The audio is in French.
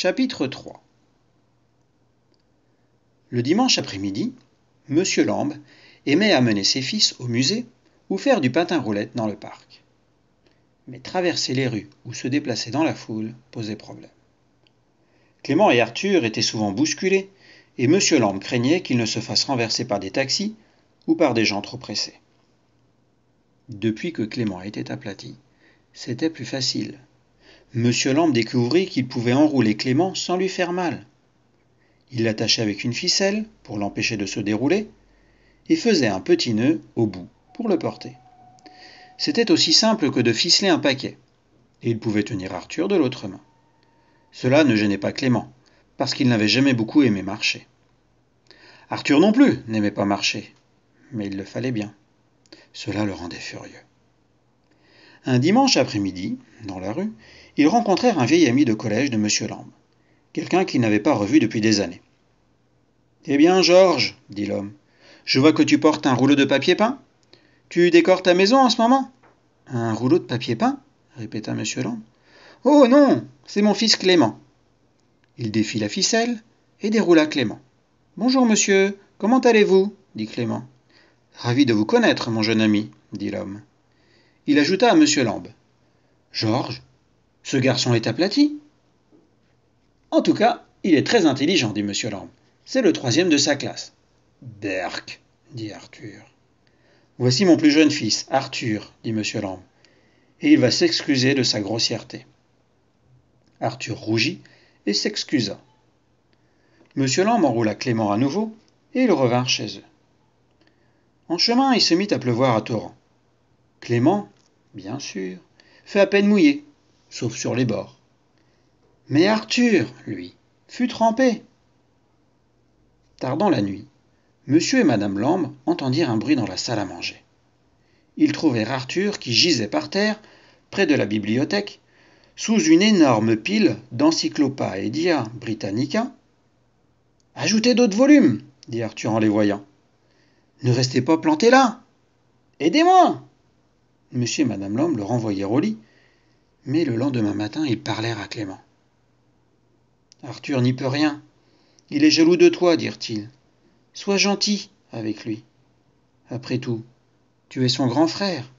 Chapitre 3 Le dimanche après-midi, M. Lambe aimait amener ses fils au musée ou faire du patin-roulette dans le parc. Mais traverser les rues ou se déplacer dans la foule posait problème. Clément et Arthur étaient souvent bousculés et M. Lambe craignait qu'ils ne se fassent renverser par des taxis ou par des gens trop pressés. Depuis que Clément était aplati, c'était plus facile Monsieur Lambe découvrit qu'il pouvait enrouler Clément sans lui faire mal. Il l'attachait avec une ficelle pour l'empêcher de se dérouler et faisait un petit nœud au bout pour le porter. C'était aussi simple que de ficeler un paquet, et il pouvait tenir Arthur de l'autre main. Cela ne gênait pas Clément, parce qu'il n'avait jamais beaucoup aimé marcher. Arthur non plus n'aimait pas marcher, mais il le fallait bien. Cela le rendait furieux. Un dimanche après-midi, dans la rue, ils rencontrèrent un vieil ami de collège de M. Lambe, quelqu'un qu'ils n'avaient pas revu depuis des années. Eh bien, Georges, dit l'homme, je vois que tu portes un rouleau de papier peint. Tu décores ta maison en ce moment Un rouleau de papier peint répéta M. Lambe. Oh non, c'est mon fils Clément. Il défit la ficelle et déroula Clément. Bonjour, monsieur, comment allez-vous dit Clément. Ravi de vous connaître, mon jeune ami, dit l'homme il ajouta à M. Lambe. Georges, ce garçon est aplati. En tout cas, il est très intelligent, dit M. Lambe. C'est le troisième de sa classe. Berk, dit Arthur. Voici mon plus jeune fils, Arthur, dit M. Lambe. Et il va s'excuser de sa grossièreté. Arthur rougit et s'excusa. M. Lambe enroula Clément à nouveau et ils revinrent chez eux. En chemin, il se mit à pleuvoir à torrents. Clément, Bien sûr, fait à peine mouillé, sauf sur les bords. Mais Arthur, lui, fut trempé. Tardant la nuit, Monsieur et Madame Lambe entendirent un bruit dans la salle à manger. Ils trouvèrent Arthur qui gisait par terre, près de la bibliothèque, sous une énorme pile d'Encyclopaedia Britannica. Ajoutez d'autres volumes, dit Arthur en les voyant. Ne restez pas plantés là. Aidez-moi. Monsieur et Madame Lhomme le renvoyèrent au lit, mais le lendemain matin, ils parlèrent à Clément. Arthur n'y peut rien. Il est jaloux de toi, dirent-ils. Sois gentil avec lui. Après tout, tu es son grand frère.